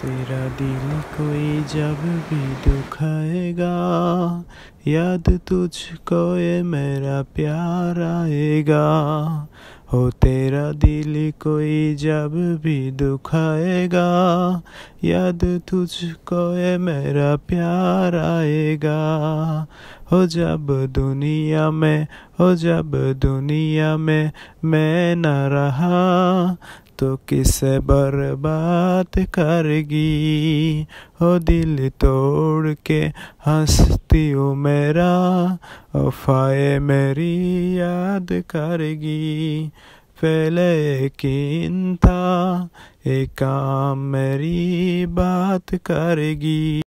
तेरा दिल कोई जब भी दुखाएगा याद तुझको ये मेरा प्यार आएगा हो तेरा दिल कोई जब भी दुखाएगा याद तुझको ये मेरा प्यार आएगा हो जब दुनिया में हो जब दुनिया में मैं न रहा तो किसे बर्बाद करगी हो दिल तोड़ के हंसती हूँ मेरा ओ फाये मेरी याद करगी फ़िलकिन था एक काम मेरी बात करेगी